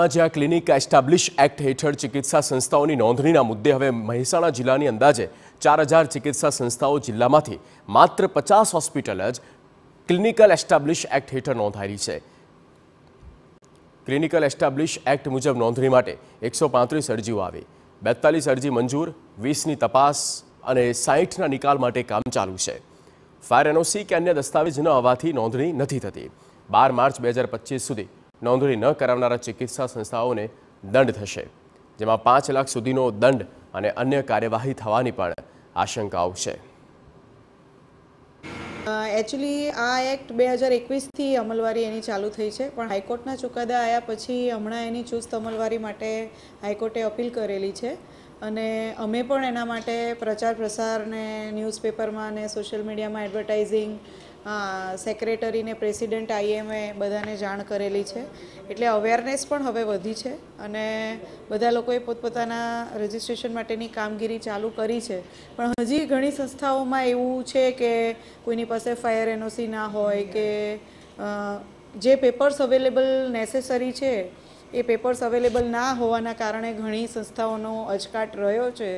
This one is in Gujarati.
જ્યાં ક્લિનિક એસ્ટાબ્લિશ એક્ટ હેઠળ ચિકિત્સા સંસ્થાઓની નોંધણીના મુદ્દે હવે મહેસાણા જિલ્લાની અંદાજે ચાર હજાર ચિકિત્સા સંસ્થાઓ જિલ્લામાંથી માત્ર પચાસ હોસ્પિટલ જ ક્લિનિકલ એસ્ટાબ્લિશ એક્ટ હેઠળ નોંધાયેલી છે ક્લિનિકલ એસ્ટાબ્લિશ એક્ટ મુજબ નોંધણી માટે એકસો પાંત્રીસ અરજીઓ આવી બેતાલીસ અરજી મંજૂર વીસની તપાસ અને સાહીઠના નિકાલ માટે કામ ચાલુ છે ફાયર એનઓસી કે અન્ય દસ્તાવેજ ન હોવાથી નોંધણી નથી થતી બાર માર્ચ બે હજાર સુધી નોંધણી ન કરાવનારા ચિકિત્સા સંસ્થાઓને દંડ થશે જેમાં પાંચ લાખ સુધીનો દંડ અને અન્ય કાર્યવાહી થવાની પણ આશંકાઓ છે એકચ્યુઅલી આ એક્ટ બે હજાર એકવીસથી અમલવારી એની ચાલુ થઈ છે પણ હાઈકોર્ટના ચુકાદા આવ્યા પછી હમણાં એની ચુસ્ત અમલવારી માટે હાઈકોર્ટે અપીલ કરેલી છે અને અમે પણ એના માટે પ્રચાર પ્રસારને ન્યૂઝપેપરમાં અને સોશિયલ મીડિયામાં એડવર્ટાઇઝિંગ સેક્રેટરીને પ્રેસિડેન્ટ આઈએમએ બધાને જાણ કરેલી છે એટલે અવેરનેસ પણ હવે વધી છે અને બધા લોકોએ પોતપોતાના રજિસ્ટ્રેશન માટેની કામગીરી ચાલુ કરી છે પણ હજી ઘણી સંસ્થાઓમાં એવું છે કે કોઈની પાસે ફાયર એનઓસી ના હોય કે જે પેપર્સ અવેલેબલ નેસેસરી છે એ પેપર્સ અવેલેબલ ના હોવાના કારણે ઘણી સંસ્થાઓનો અચકાટ રહ્યો છે